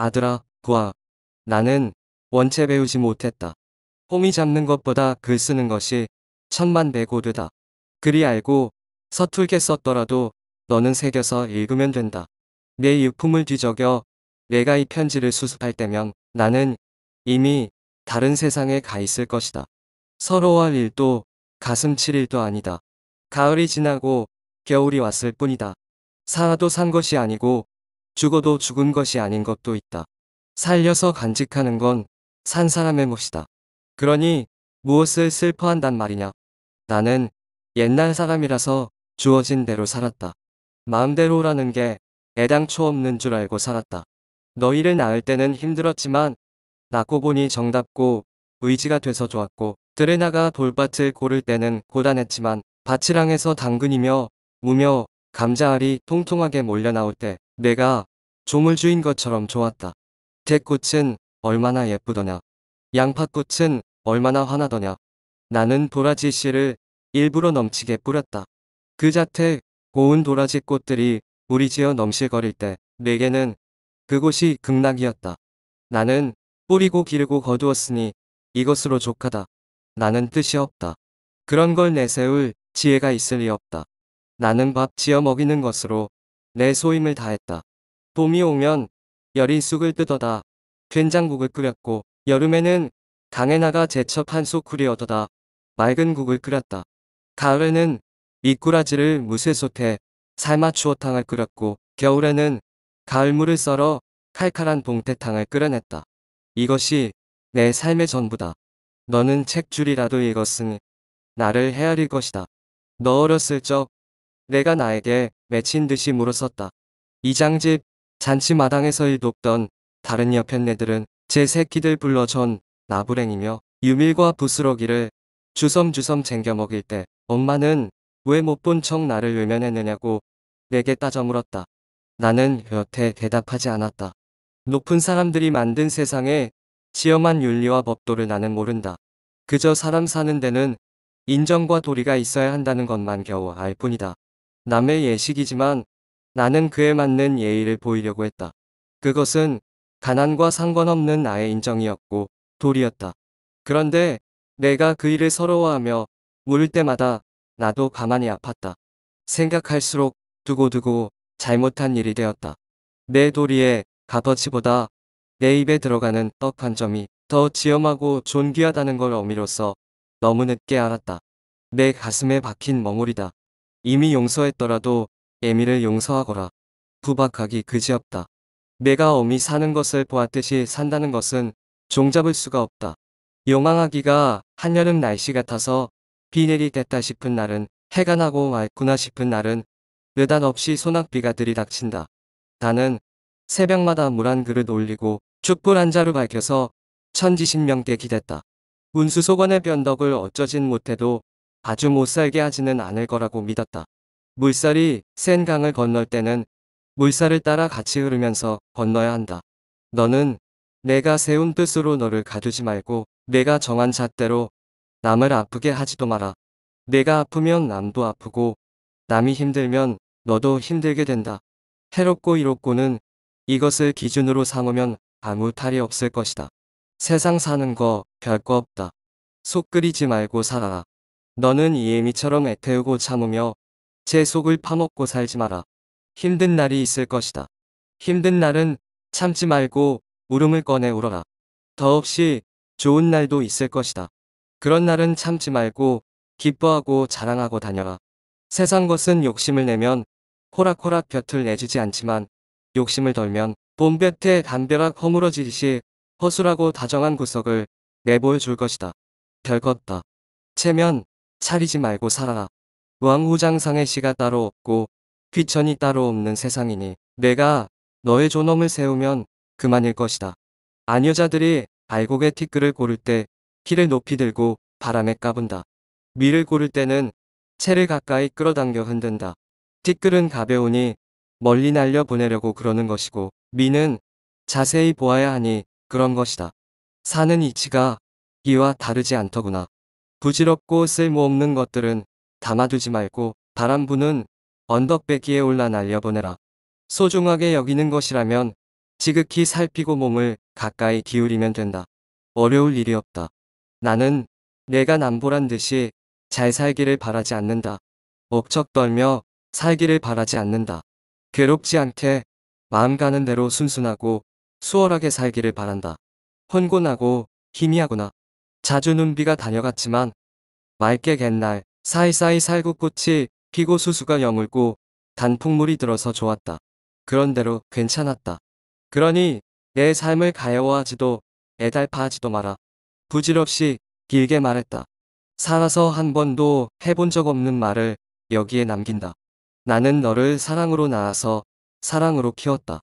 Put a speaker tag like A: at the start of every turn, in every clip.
A: 아들아, 구아 나는 원체 배우지 못했다. 호미 잡는 것보다 글 쓰는 것이 천만 배고르다. 그리 알고 서툴게 썼더라도 너는 새겨서 읽으면 된다. 내 유품을 뒤적여 내가 이 편지를 수습할 때면 나는 이미 다른 세상에 가 있을 것이다. 서러워할 일도 가슴 칠 일도 아니다. 가을이 지나고 겨울이 왔을 뿐이다. 사도산 것이 아니고 죽어도 죽은 것이 아닌 것도 있다. 살려서 간직하는 건 산 사람의 몫이다. 그러니 무엇을 슬퍼한단 말이냐. 나는 옛날 사람이라서 주어진 대로 살았다. 마음대로라는 게 애당초 없는 줄 알고 살았다. 너희를 낳을 때는 힘들었지만 낳고 보니 정답고 의지가 돼서 좋았고 들에나가 돌밭을 고를 때는 고단했지만 밭이랑에서 당근이며 무며 감자알이 통통하게 몰려 나올 때 내가 조물주인 것처럼 좋았다. 대꽃은 얼마나 예쁘더냐. 양파꽃은 얼마나 화나더냐. 나는 도라지 씨를 일부러 넘치게 뿌렸다. 그자태 고운 도라지 꽃들이 우리지어 넘실거릴 때 내게는 그곳이 극락이었다. 나는 뿌리고 기르고 거두었으니 이것으로 족하다. 나는 뜻이 없다. 그런 걸 내세울 지혜가 있을 리 없다. 나는 밥 지어 먹이는 것으로 내 소임을 다했다. 봄이 오면 열이 쑥을 뜯어다 된장국을 끓였고 여름에는 강에 나가 제첩 한 소쿠리 얻어다 맑은 국을 끓였다. 가을에는 미꾸라지를 무쇠솥에 삶아 추어탕을 끓였고 겨울에는 가을물을 썰어 칼칼한 봉태탕을 끓여냈다. 이것이 내 삶의 전부다. 너는 책줄이라도 읽었으니 나를 헤아릴 것이다. 너 어렸을 적 내가 나에게 맺힌 듯이 물었었다. 이장집 잔치마당에서 일돕던 다른 여편네들은 제 새끼들 불러 전 나부랭이며 유밀과 부스러기를 주섬주섬 쟁겨 먹일 때 엄마는 왜 못 본 척 나를 외면했느냐고 내게 따져 물었다. 나는 여태 대답하지 않았다. 높은 사람들이 만든 세상에 지엄한 윤리와 법도를 나는 모른다. 그저 사람 사는 데는 인정과 도리가 있어야 한다는 것만 겨우 알 뿐이다. 남의 예식이지만 나는 그에 맞는 예의를 보이려고 했다. 그것은 가난과 상관없는 나의 인정이었고 도리였다. 그런데 내가 그 일을 서러워하며 물을 때마다 나도 가만히 아팠다. 생각할수록 두고두고 잘못한 일이 되었다. 내도리에 값어치보다 내 입에 들어가는 떡 한 점이 더 지엄하고 존귀하다는 걸 어미로써 너무 늦게 알았다. 내 가슴에 박힌 멍울이다. 이미 용서했더라도 애미를 용서하거라. 부박하기 그지없다. 내가 어미 사는 것을 보았듯이 산다는 것은 종잡을 수가 없다. 영항하기가 한여름 날씨 같아서 비 내리겠다 싶은 날은 해가 나고 맑구나 싶은 날은 느닷없이 소낙비가 들이닥친다. 나는 새벽마다 물 한 그릇 올리고 촛불 한 자루 밝혀서 천지신명께 기댔다. 운수소관의 변덕을 어쩌진 못해도 아주 못살게 하지는 않을 거라고 믿었다. 물살이 센 강을 건널 때는 물살을 따라 같이 흐르면서 건너야 한다. 너는 내가 세운 뜻으로 너를 가두지 말고 내가 정한 잣대로 남을 아프게 하지도 마라. 내가 아프면 남도 아프고 남이 힘들면 너도 힘들게 된다. 해롭고 이롭고는 이것을 기준으로 삼으면 아무 탈이 없을 것이다. 세상 사는 거 별 거 없다. 속 끓이지 말고 살아라. 너는 이에미처럼 애태우고 참으며 제 속을 파먹고 살지 마라. 힘든 날이 있을 것이다. 힘든 날은 참지 말고 울음을 꺼내 울어라. 더없이 좋은 날도 있을 것이다. 그런 날은 참지 말고 기뻐하고 자랑하고 다녀라. 세상 것은 욕심을 내면 호락호락 볕을 내주지 않지만 욕심을 덜면 봄볕에 담벼락 허물어지듯이 허술하고 다정한 구석을 내보여 줄 것이다. 별것 다. 체면, 차리지 말고 살아라. 왕후장상의 시가 따로 없고 귀천이 따로 없는 세상이니 내가 너의 존엄을 세우면 그만일 것이다. 아녀자들이 알곡의 티끌을 고를 때 키를 높이 들고 바람에 까분다. 밀을 고를 때는 채를 가까이 끌어당겨 흔든다. 티끌은 가벼우니 멀리 날려 보내려고 그러는 것이고 미는 자세히 보아야 하니 그런 것이다. 사는 이치가 이와 다르지 않더구나. 부질없고 쓸모없는 것들은 담아두지 말고 바람 부는 언덕배기에 올라 날려보내라. 소중하게 여기는 것이라면 지극히 살피고 몸을 가까이 기울이면 된다. 어려울 일이 없다. 나는 내가 남보란 듯이 잘 살기를 바라지 않는다. 억척 떨며 살기를 바라지 않는다. 괴롭지 않게 마음 가는 대로 순순하고 수월하게 살기를 바란다. 혼곤하고 희미하거나 자주 눈비가 다녀갔지만 맑게 갯날 사이사이 살구꽃이 피고 수수가 여물고 단풍물이 들어서 좋았다. 그런대로 괜찮았다. 그러니 내 삶을 가여워하지도 애달파하지도 마라. 부질없이 길게 말했다. 살아서 한 번도 해본 적 없는 말을 여기에 남긴다. 나는 너를 사랑으로 낳아서 사랑으로 키웠다.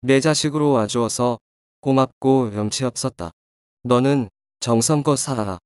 A: 내 자식으로 와주어서 고맙고 염치 없었다. 너는 정성껏 살아라.